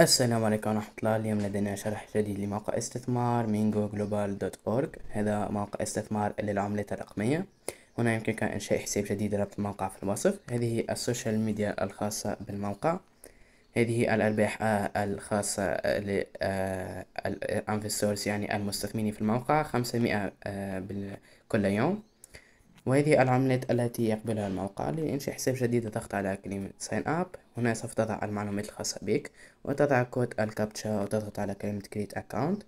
السلام عليكم ورحمة الله اليوم لدينا شرح جديد لموقع استثمار مينجو جلوبال دوت أورج هذا موقع استثمار للعملة الرقمية هنا يمكنك إنشاء حساب جديد ربط الموقع في الوصف هذه السوشيال ميديا الخاصة بالموقع هذه الأرباح آه، الخاصة للانفستورز آه، آه، يعني المستثمرين في الموقع خمسمائة كل يوم وهذه العملات التي يقبلها الموقع لإنشاء حساب جديد ضغط على كلمة ساين أب هنا سوف تضع المعلومات الخاصة بك وتضع كود الكابتشا وتضغط على كلمة كريت أكاونت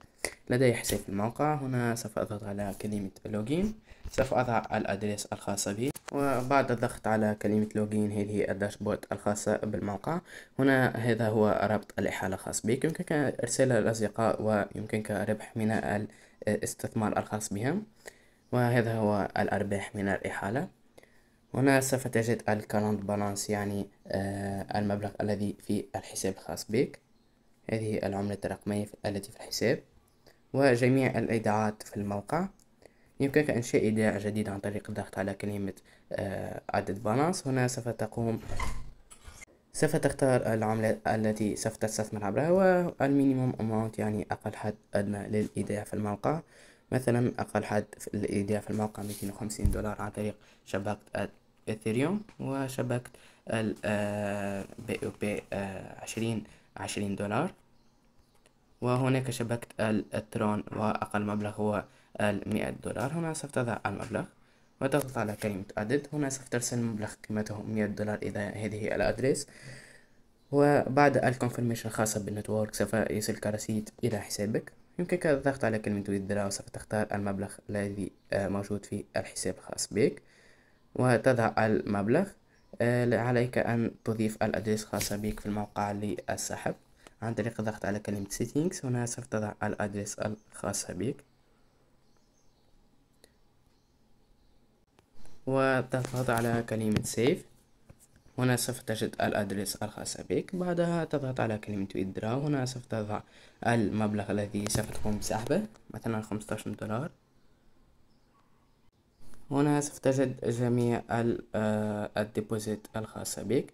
لدي حساب في الموقع هنا سوف أضغط على كلمة لوجين سوف أضع الأدريس الخاصة بي وبعد الضغط على كلمة لوجين هذه الداشبورد الخاصة بالموقع هنا هذا هو ربط الإحالة الخاص بك يمكنك إرسالها للأصدقاء ويمكنك ربح من الاستثمار الخاص بهم وهذا هو الأرباح من الإحالة هنا سوف تجد الكالند بالانس يعني آه، المبلغ الذي في الحساب الخاص بك هذه العملة الرقمية التي في الحساب وجميع الإيداعات في الموقع يمكنك إنشاء إيداع جديد عن طريق الضغط على كلمة آه، عدد بالانس هنا سوف تقوم سوف تختار العملة التي سوف تستثمر عبرها والمينيموم أماونت يعني أقل حد أدنى للإيداع في الموقع مثلا أقل حد في الإيداع في الموقع ميتين وخمسين دولار عن طريق شبكة إثيريوم وشبكة ال آه، بي أو بي آه، عشرين عشرين دولار وهناك شبكة الترون وأقل مبلغ هو المئة دولار هنا سوف تضع المبلغ وتضغط على كلمة أدد هنا سوف ترسل مبلغ قيمته مئة دولار إذا هذه الأدريس وبعد الكونفرميشن الخاصة بالنتورك سوف يصلك كرسيت إلى حسابك يمكنك الضغط على كلمة تريد سوف تختار المبلغ الذي آه، موجود في الحساب الخاص بك وتضع المبلغ آه، عليك أن تضيف الأدريس الخاصة بك في الموقع للسحب عن طريق الضغط على كلمة settings هنا سوف تضع الأدريس الخاصة بك وتضغط على كلمة سيف هنا سوف تجد الأدرس الخاص بك بعدها تضغط على كلمة إدراء هنا سوف تضع المبلغ الذي سوف تقوم بسحبه مثلا خمسة دولار هنا سوف تجد جميع آه، الديبوزيت الخاصة بك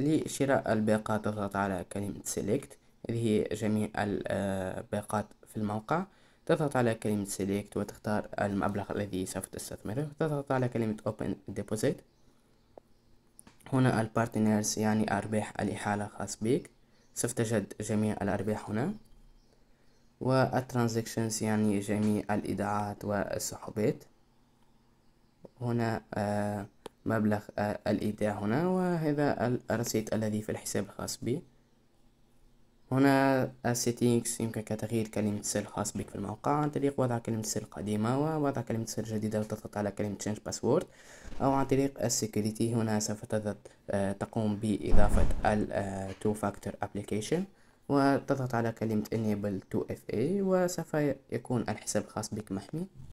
لشراء الباقات تضغط على كلمة select اللي هي جميع الباقات آه، في الموقع تضغط على كلمة select وتختار المبلغ الذي سوف تستثمره تضغط على كلمة open deposit هنا البارتنرز يعني أرباح الإحالة خاص بك سوف تجد جميع الأرباح هنا والترانزكشنز يعني جميع الإيداعات والسحوبات هنا آه، مبلغ آه، الإيداع هنا وهذا الرصيد الذي في الحساب الخاص بي هنا السيتينكس يمكنك تغيير كلمة سر خاص بك في الموقع عن طريق وضع كلمة سر قديمة ووضع كلمة سر جديدة وتضغط على كلمة change password أو عن طريق السكيورتي هنا سوف آه، تقوم بإضافة ال آه، two factor application وتضغط على كلمة enable 2FA وسوف يكون الحساب الخاص بك محمي